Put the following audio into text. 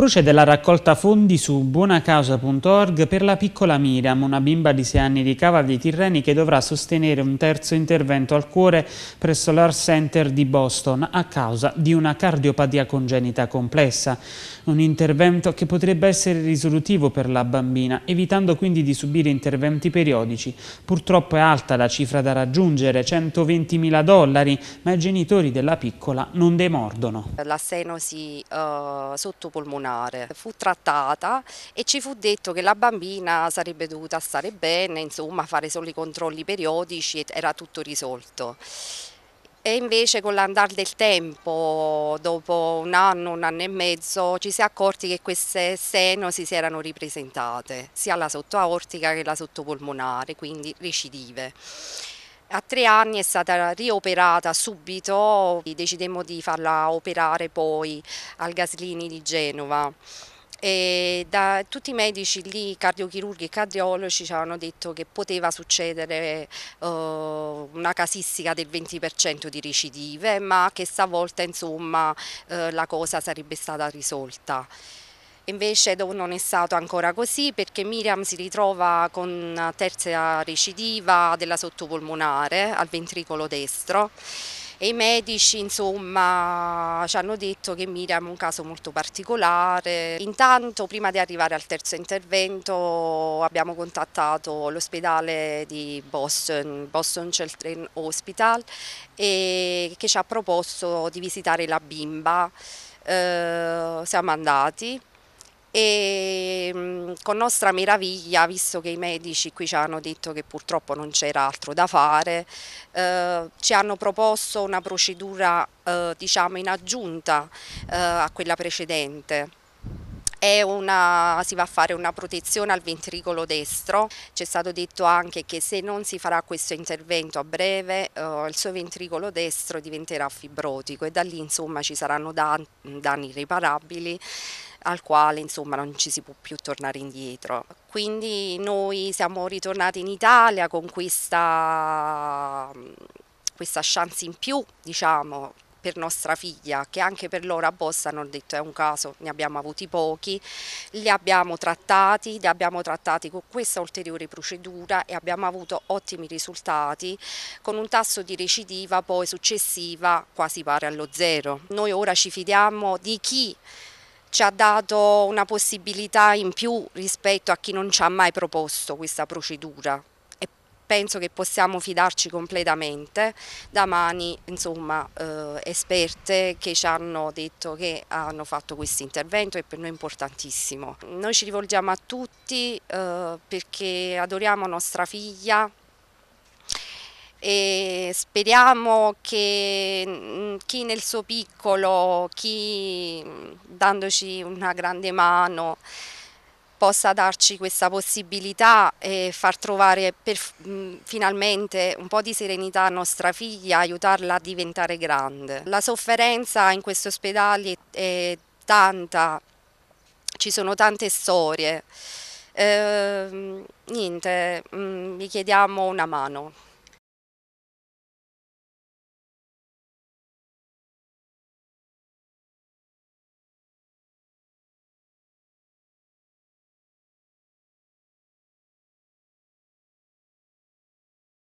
Procede la raccolta fondi su buonacausa.org per la piccola Miriam, una bimba di 6 anni di Cava dei Tirreni che dovrà sostenere un terzo intervento al cuore presso l'Art Center di Boston a causa di una cardiopatia congenita complessa. Un intervento che potrebbe essere risolutivo per la bambina, evitando quindi di subire interventi periodici. Purtroppo è alta la cifra da raggiungere, 120 mila dollari, ma i genitori della piccola non demordono. La stenosi uh, eh, sottopolmonare tornare. Fu trattata e ci fu detto che la bambina sarebbe dovuta stare bene, insomma fare solo i controlli periodici e era tutto risolto. E invece con l'andare del tempo, dopo un anno, un anno e mezzo, ci si è accorti che queste stenosi si erano ripresentate, sia la sottoaortica che la sottopolmonare, quindi recidive. A tre anni è stata rioperata subito, decidemmo di farla operare poi al Gaslini di Genova. E da tutti i medici lì, cardiochirurghi e cardiologi, ci hanno detto che poteva succedere eh, una casistica del 20% di recidive, ma che stavolta insomma, eh, la cosa sarebbe stata risolta. Invece non è stato ancora così perché Miriam si ritrova con terza recidiva della sottopolmonare al ventricolo destro e i medici insomma ci hanno detto che Miriam è un caso molto particolare. Intanto prima di arrivare al terzo intervento abbiamo contattato l'ospedale di Boston, Boston Children's Hospital che ci ha proposto di visitare la bimba. Eh, siamo andati e mm, con nostra meraviglia, visto che i medici qui ci hanno detto che purtroppo non c'era altro da fare, eh, ci hanno proposto una procedura eh, diciamo in aggiunta eh, a quella precedente. Una, si va a fare una protezione al ventricolo destro, ci è stato detto anche che se non si farà questo intervento a breve eh, il suo ventricolo destro diventerà fibrotico e da lì insomma ci saranno dan danni irreparabili al quale insomma non ci si può più tornare indietro. Quindi noi siamo ritornati in Italia con questa, mm, questa chance in più, diciamo, per nostra figlia, che anche per loro a Bossa hanno detto è un caso, ne abbiamo avuti pochi, li abbiamo trattati, li abbiamo trattati con questa ulteriore procedura e abbiamo avuto ottimi risultati con un tasso di recidiva poi successiva quasi pari allo zero. Noi ora ci fidiamo di chi ci ha dato una possibilità in più rispetto a chi non ci ha mai proposto questa procedura e penso che possiamo fidarci completamente da mani insomma, eh, esperte che ci hanno detto che hanno fatto questo intervento e per noi è importantissimo. Noi ci rivolgiamo a tutti eh, perché adoriamo nostra figlia, e speriamo che mm, chi nel suo piccolo, chi mm, dandoci una grande mano possa darci questa possibilità e far trovare per, mm, finalmente un po' di serenità a nostra figlia, aiutarla a diventare grande. La sofferenza in questi ospedali è tanta, ci sono tante storie. Eh, niente, vi chiediamo una mano.